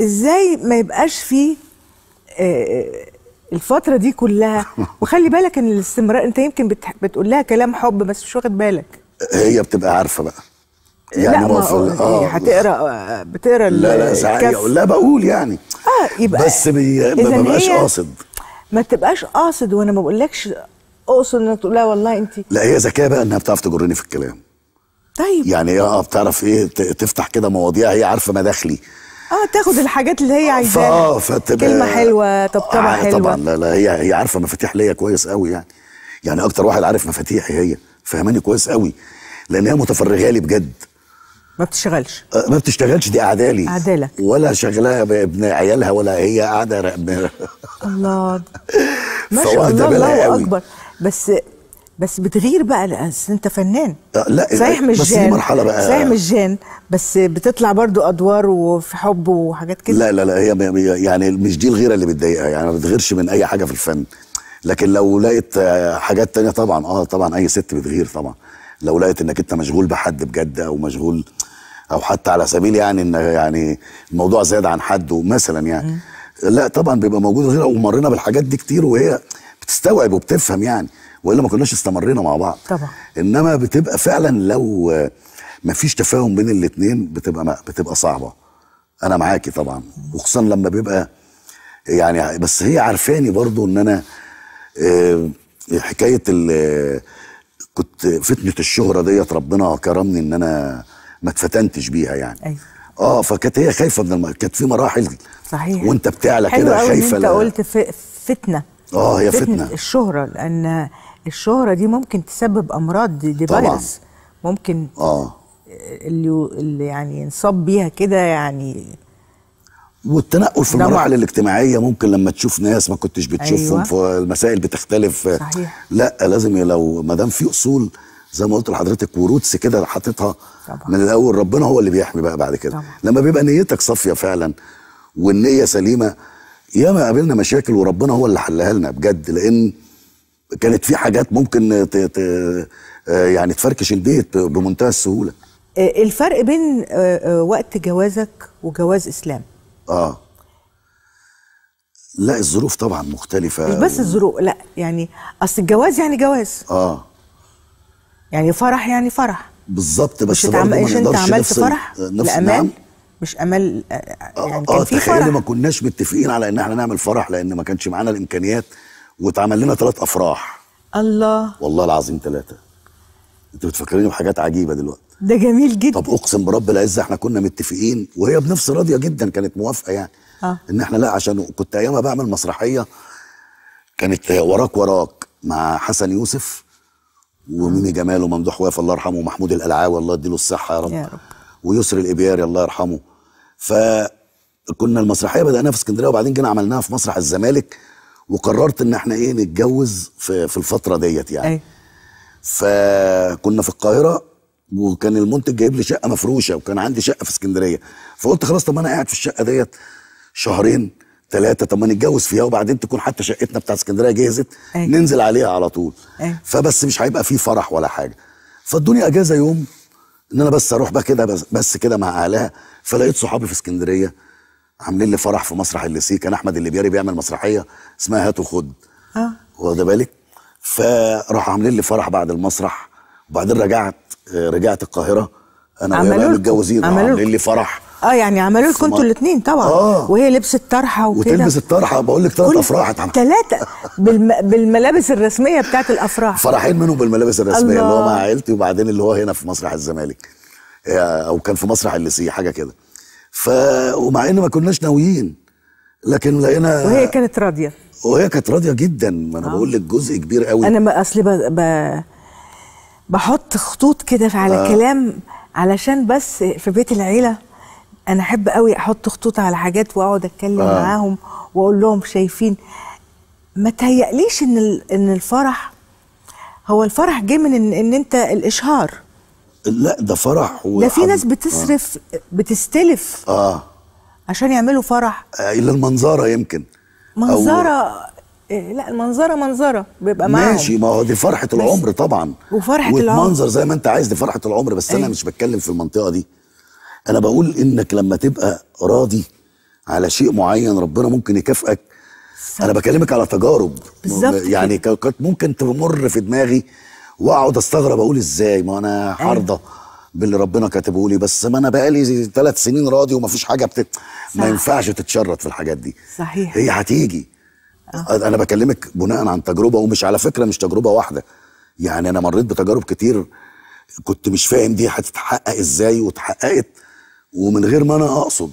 ازاي ما يبقاش في آه، آه، الفتره دي كلها وخلي بالك ان الاستمرار انت يمكن بتقول لها كلام حب بس مش واخد بالك هي بتبقى عارفه بقى يعني لا في اه هتقرا آه، بتقرا لا لا ساعات يعني لا بقول يعني اه يبقى بس ما ببقاش قاصد ما تبقاش قاصد وانا ما بقولكش اقصد انك تقول لها والله انت لا هي ذكيه بقى انها بتعرف تجرني في الكلام طيب يعني اه بتعرف ايه تفتح كده مواضيع هي عارفه مداخلي اه تاخد الحاجات اللي هي عايزاها اه فتبقى كلمه حلوه طبطبه آه حلوه طبعا لا لا هي هي عارفه مفاتيح ليا كويس قوي يعني يعني اكتر واحد عارف مفاتيحي هي فهماني كويس قوي لان هي متفرغه لي بجد ما بتشتغلش آه ما بتشتغلش دي قاعده لي ولا شغلها بابن عيالها ولا هي قاعده الله ما شاء الله الله اكبر بس بس بتغير بقى لأس انت فنان آه، لا صحيح مش بس جان مرحله بقى صحيح مش جان بس بتطلع برضو ادوار وفي حب وحاجات كده لا لا لا هي يعني مش دي الغيره اللي بتضايقها يعني ما بتغيرش من اي حاجه في الفن لكن لو لقيت آه، حاجات تانية طبعا اه طبعا اي ست بتغير طبعا لو لقيت انك انت مشغول بحد بجد او مشغول او حتى على سبيل يعني ان يعني الموضوع زاد عن حده مثلا يعني م. لا طبعا بيبقى موجود غيره ومرينا بالحاجات دي كتير وهي بتستوعب وبتفهم يعني والا ما كناش استمرينا مع بعض طبعا انما بتبقى فعلا لو ما فيش تفاهم بين الاثنين بتبقى ما بتبقى صعبه انا معاكي طبعا وخصوصا لما بيبقى يعني بس هي عارفاني برضو ان انا آه، حكايه كنت فتنه الشهره ديت ربنا كرمني ان انا ما اتفتنتش بيها يعني أيوة. اه فكانت هي خايفه من الم... كانت في مراحل صحيح وانت بتعلى كده خايفه انت قلت فتنه اه هي فتنه, فتنة الشهره لان الشهرة دي ممكن تسبب أمراض دي, دي فيروس ممكن آه اللي, اللي يعني ينصاب بيها كده يعني والتنقل في المراحل الاجتماعيه ممكن لما تشوف ناس ما كنتش بتشوفهم أيوة. فالمسائل بتختلف صحيح. لا لازم لو ما دام في اصول زي ما قلت لحضرتك ورودس كده حاططها من الاول ربنا هو اللي بيحمي بقى بعد كده طبعا. لما بيبقى نيتك صافيه فعلا والنيه سليمه ياما قابلنا مشاكل وربنا هو اللي حلها لنا بجد لان كانت في حاجات ممكن ت... ت... آه، يعني تفركش البيت بمنتهى السهوله آه، الفرق بين آه، وقت جوازك وجواز اسلام اه لا الظروف طبعا مختلفه مش بس الظروف لا يعني اصل الجواز يعني جواز اه يعني فرح يعني فرح بالظبط بس مش, عم... انت عملت نفس فرح نفس لامال نعم. مش امل يعني آه كان في فرح ما كناش متفقين على ان احنا نعمل فرح لان ما كانش معانا الامكانيات واتعمل لنا ثلاث افراح الله والله العظيم ثلاثه انت بتفكريني بحاجات عجيبه دلوقتي ده جميل جدا طب اقسم برب العزه احنا كنا متفقين وهي بنفس راضيه جدا كانت موافقه يعني آه. ان احنا لا عشان كنت ايامها بعمل مسرحيه كانت وراك وراك مع حسن يوسف وميمي آه. جمال وممدوح واقف الله يرحمه ومحمود الالعاوي الله يديله الصحه يا رب, يا رب. ويسر الابياري الله يرحمه فكنا المسرحيه بدأناها في اسكندريه وبعدين جينا عملناها في مسرح الزمالك وقررت ان احنا ايه نتجوز في, في الفتره ديت يعني أي. أيوة. فكنا في القاهره وكان المنتج جايب لي شقه مفروشه وكان عندي شقه في اسكندريه فقلت خلاص طب انا قاعد في الشقه ديت شهرين ثلاثه طب ما نتجوز فيها وبعدين تكون حتى شقتنا بتاعت اسكندريه جهزت أي. أيوة. ننزل عليها على طول أي. أيوة. فبس مش هيبقى فيه فرح ولا حاجه فادوني اجازه يوم ان انا بس اروح بقى كده بس, بس كده مع اهلها فلقيت صحابي في اسكندريه عاملين لي فرح في مسرح الليسي كان احمد اللي بياري بيعمل مسرحيه اسمها هات وخد اه واخد بالك فراحوا عاملين لي فرح بعد المسرح وبعدين رجعت آه، رجعت القاهره انا وهي متجوزين آه، عاملين لي فرح اه يعني عملوا لكم انتوا الاثنين طبعا آه. وهي لبست طرحه وكده وتلبس الطرحه بقول لك ثلاث افراح اتعملت ثلاثه بالم... بالملابس الرسميه بتاعت الافراح فرحين منهم بالملابس الرسميه الله. اللي هو مع عيلتي وبعدين اللي هو هنا في مسرح الزمالك آه، او كان في مسرح الليسي حاجه كده ف ومع ان ما كناش ناويين لكن لقينا وهي كانت راضيه وهي كانت راضيه جدا ما انا آه. بقول لك جزء كبير قوي انا اصلي ب... ب... بحط خطوط كده على آه. كلام علشان بس في بيت العيله انا احب قوي احط خطوط على حاجات واقعد اتكلم آه. معاهم واقول لهم شايفين ما تهيأليش ان ان الفرح هو الفرح جه من ان, إن انت الاشهار لا ده فرح و... ده في ناس بتصرف آه. بتستلف اه عشان يعملوا فرح آه الا المنظره يمكن منظره أو... إيه لا المنظره منظره بيبقى معاهم ماشي ما هو دي فرحه العمر طبعا وفرحه العمر وتمنظر زي ما انت عايز دي فرحه العمر بس أيه. انا مش بتكلم في المنطقه دي انا بقول انك لما تبقى راضي على شيء معين ربنا ممكن يكافئك انا بكلمك على تجارب بالظبط يعني كانت ممكن تمر في دماغي واقعد استغرب اقول ازاي ما انا هرضى أيوه. باللي ربنا كاتبه لي بس ما انا بقالي ثلاث سنين راضي ومفيش حاجه بتت... ما ينفعش تتشرط في الحاجات دي صحيح هي هتيجي أه. انا بكلمك بناء عن تجربه ومش على فكره مش تجربه واحده يعني انا مريت بتجارب كتير كنت مش فاهم دي هتتحقق ازاي واتحققت ومن غير ما انا اقصد